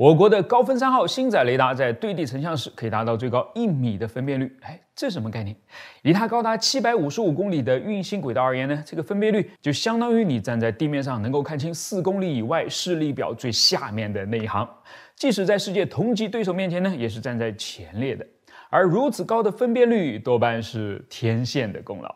我国的高分三号星载雷达在对地成像时可以达到最高一米的分辨率。哎，这什么概念？以它高达七百五十五公里的运行轨道而言呢，这个分辨率就相当于你站在地面上能够看清四公里以外视力表最下面的那一行。即使在世界同级对手面前呢，也是站在前列的。而如此高的分辨率多半是天线的功劳。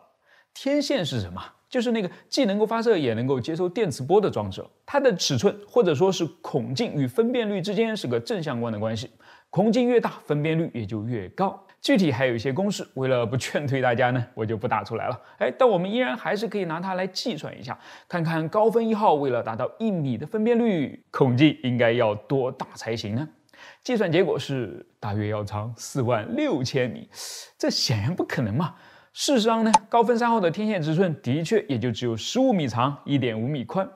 天线是什么？就是那个既能够发射也能够接收电磁波的装置，它的尺寸或者说是孔径与分辨率之间是个正相关的关系，孔径越大，分辨率也就越高。具体还有一些公式，为了不劝退大家呢，我就不打出来了。哎，但我们依然还是可以拿它来计算一下，看看高分一号为了达到一米的分辨率，孔径应该要多大才行呢？计算结果是大约要长四万六千米，这显然不可能嘛。事实上呢，高分三号的天线尺寸的确也就只有十五米长、一点五米宽。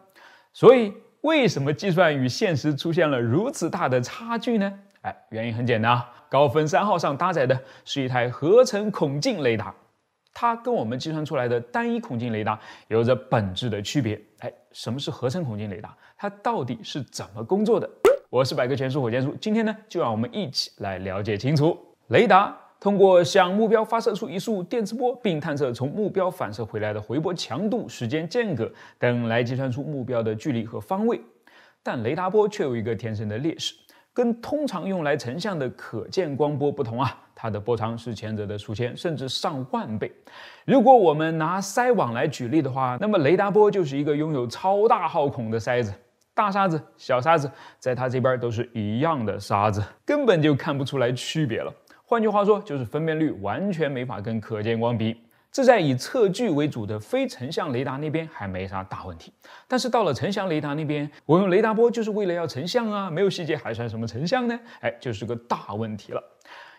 所以，为什么计算与现实出现了如此大的差距呢？哎，原因很简单，啊，高分三号上搭载的是一台合成孔径雷达，它跟我们计算出来的单一孔径雷达有着本质的区别。哎，什么是合成孔径雷达？它到底是怎么工作的？我是百科全书火箭叔，今天呢，就让我们一起来了解清楚雷达。通过向目标发射出一束电磁波，并探测从目标反射回来的回波强度、时间间隔等，来计算出目标的距离和方位。但雷达波却有一个天生的劣势，跟通常用来成像的可见光波不同啊，它的波长是前者的数千甚至上万倍。如果我们拿筛网来举例的话，那么雷达波就是一个拥有超大号孔的筛子，大沙子、小沙子在它这边都是一样的沙子，根本就看不出来区别了。换句话说，就是分辨率完全没法跟可见光比。这在以测距为主的非成像雷达那边还没啥大问题，但是到了成像雷达那边，我用雷达波就是为了要成像啊，没有细节还算什么成像呢？哎，就是个大问题了。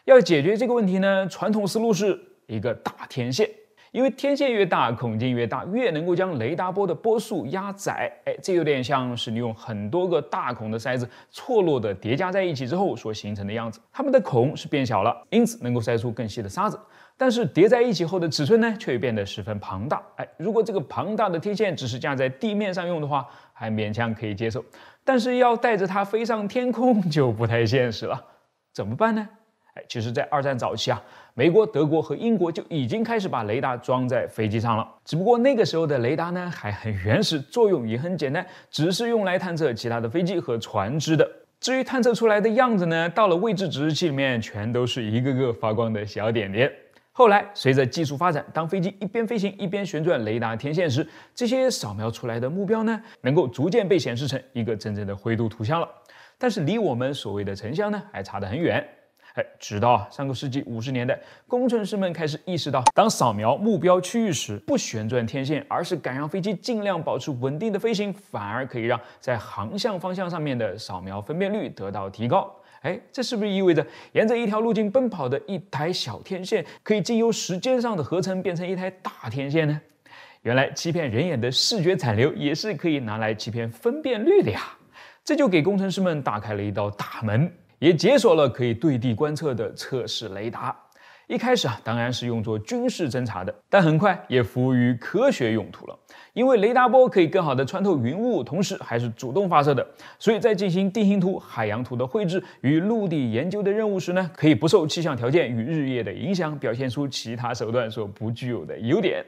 要解决这个问题呢，传统思路是一个大天线。因为天线越大，孔径越大，越能够将雷达波的波束压窄。哎，这有点像是你用很多个大孔的筛子错落的叠加在一起之后所形成的样子。它们的孔是变小了，因此能够筛出更细的沙子。但是叠在一起后的尺寸呢，却变得十分庞大。哎，如果这个庞大的天线只是架在地面上用的话，还勉强可以接受。但是要带着它飞上天空就不太现实了。怎么办呢？哎，其实，在二战早期啊。美国、德国和英国就已经开始把雷达装在飞机上了，只不过那个时候的雷达呢还很原始，作用也很简单，只是用来探测其他的飞机和船只的。至于探测出来的样子呢，到了位置指示器里面全都是一个个发光的小点点。后来随着技术发展，当飞机一边飞行一边旋转雷达天线时，这些扫描出来的目标呢，能够逐渐被显示成一个真正的灰度图像了。但是离我们所谓的成像呢，还差得很远。直到上个世纪五十年代，工程师们开始意识到，当扫描目标区域时，不旋转天线，而是敢让飞机尽量保持稳定的飞行，反而可以让在航向方向上面的扫描分辨率得到提高。哎，这是不是意味着沿着一条路径奔跑的一台小天线，可以经由时间上的合成变成一台大天线呢？原来欺骗人眼的视觉残留也是可以拿来欺骗分辨率的呀！这就给工程师们打开了一道大门。也解锁了可以对地观测的测试雷达。一开始啊，当然是用作军事侦察的，但很快也服务于科学用途了。因为雷达波可以更好地穿透云雾，同时还是主动发射的，所以在进行地形图、海洋图的绘制与陆地研究的任务时呢，可以不受气象条件与日夜的影响，表现出其他手段所不具有的优点。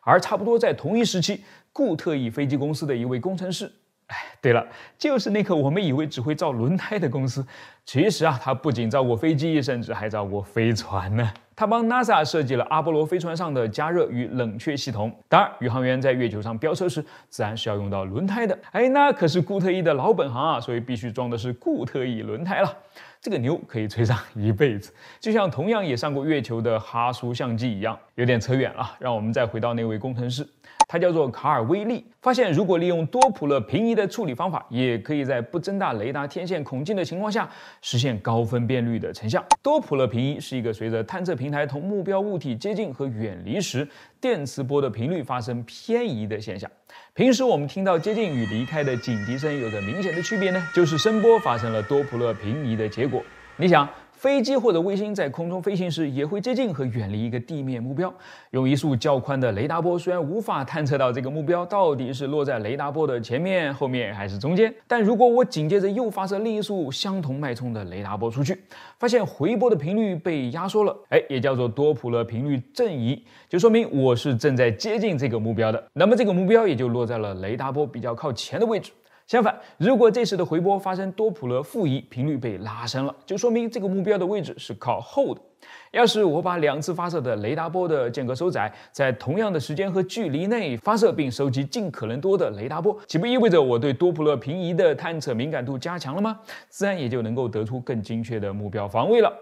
而差不多在同一时期，固特异飞机公司的一位工程师。哎，对了，就是那颗我们以为只会造轮胎的公司，其实啊，它不仅造过飞机，甚至还造过飞船呢。它帮 NASA 设计了阿波罗飞船上的加热与冷却系统。当然，宇航员在月球上飙车时，自然是要用到轮胎的。哎，那可是固特异的老本行啊，所以必须装的是固特异轮胎了。这个牛可以吹上一辈子，就像同样也上过月球的哈苏相机一样。有点扯远了，让我们再回到那位工程师。它叫做卡尔威利，发现如果利用多普勒平移的处理方法，也可以在不增大雷达天线孔径的情况下，实现高分辨率的成像。多普勒平移是一个随着探测平台同目标物体接近和远离时，电磁波的频率发生偏移的现象。平时我们听到接近与离开的警笛声有着明显的区别呢，就是声波发生了多普勒平移的结果。你想？飞机或者卫星在空中飞行时，也会接近和远离一个地面目标。用一束较宽的雷达波，虽然无法探测到这个目标到底是落在雷达波的前面、后面还是中间，但如果我紧接着又发射另一束相同脉冲的雷达波出去，发现回波的频率被压缩了，哎，也叫做多普勒频率正移，就说明我是正在接近这个目标的。那么这个目标也就落在了雷达波比较靠前的位置。相反，如果这次的回波发生多普勒负移，频率被拉伸了，就说明这个目标的位置是靠后的。要是我把两次发射的雷达波的间隔收窄，在同样的时间和距离内发射并收集尽可能多的雷达波，岂不意味着我对多普勒平移的探测敏感度加强了吗？自然也就能够得出更精确的目标方位了。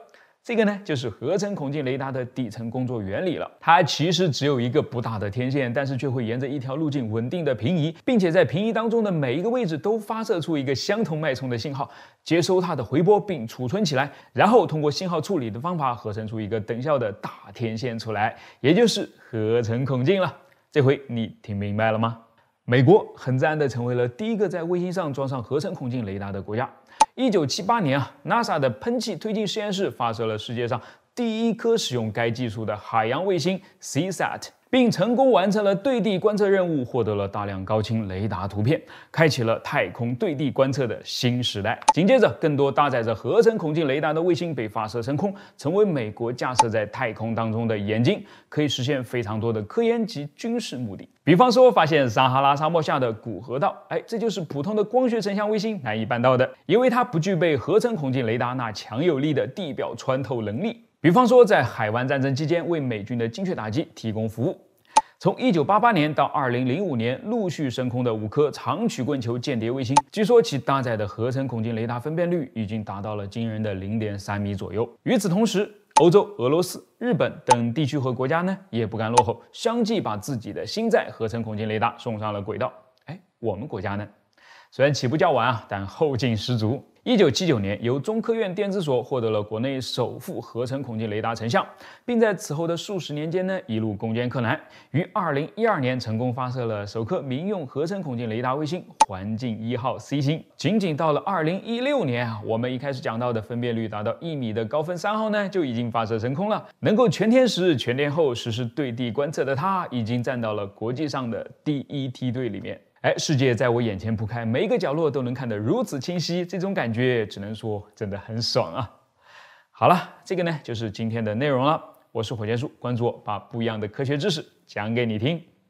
这个呢，就是合成孔径雷达的底层工作原理了。它其实只有一个不大的天线，但是却会沿着一条路径稳定的平移，并且在平移当中的每一个位置都发射出一个相同脉冲的信号，接收它的回波并储存起来，然后通过信号处理的方法合成出一个等效的大天线出来，也就是合成孔径了。这回你听明白了吗？美国很自然地成为了第一个在卫星上装上合成孔径雷达的国家。一九七八年啊，NASA 的喷气推进实验室发射了世界上第一颗使用该技术的海洋卫星 SeaSat。并成功完成了对地观测任务，获得了大量高清雷达图片，开启了太空对地观测的新时代。紧接着，更多搭载着合成孔径雷达的卫星被发射升空，成为美国架设在太空当中的眼睛，可以实现非常多的科研及军事目的。比方说，发现撒哈拉沙漠下的古河道，哎，这就是普通的光学成像卫星难以办到的，因为它不具备合成孔径雷达那强有力的地表穿透能力。比方说，在海湾战争期间，为美军的精确打击提供服务。从1988年到2005年，陆续升空的五颗长曲棍球间谍卫星，据说其搭载的合成孔径雷达分辨率已经达到了惊人的0.3米左右。与此同时，欧洲、俄罗斯、日本等地区和国家呢，也不甘落后，相继把自己的新载合成孔径雷达送上了轨道。哎，我们国家呢？虽然起步较晚啊，但后劲十足。一九七九年，由中科院电子所获得了国内首副合成孔径雷达成像，并在此后的数十年间呢，一路攻坚克难，于二零一二年成功发射了首颗民用合成孔径雷达卫星——环境一号 C 星。仅仅到了二零一六年啊，我们一开始讲到的分辨率达到一米的高分三号呢，就已经发射升空了，能够全天时、全天候实施对地观测的它，已经站到了国际上的第一梯队里面。哎，世界在我眼前铺开，每一个角落都能看得如此清晰，这种感觉只能说真的很爽啊！好了，这个呢就是今天的内容了。我是火箭叔，关注我，把不一样的科学知识讲给你听。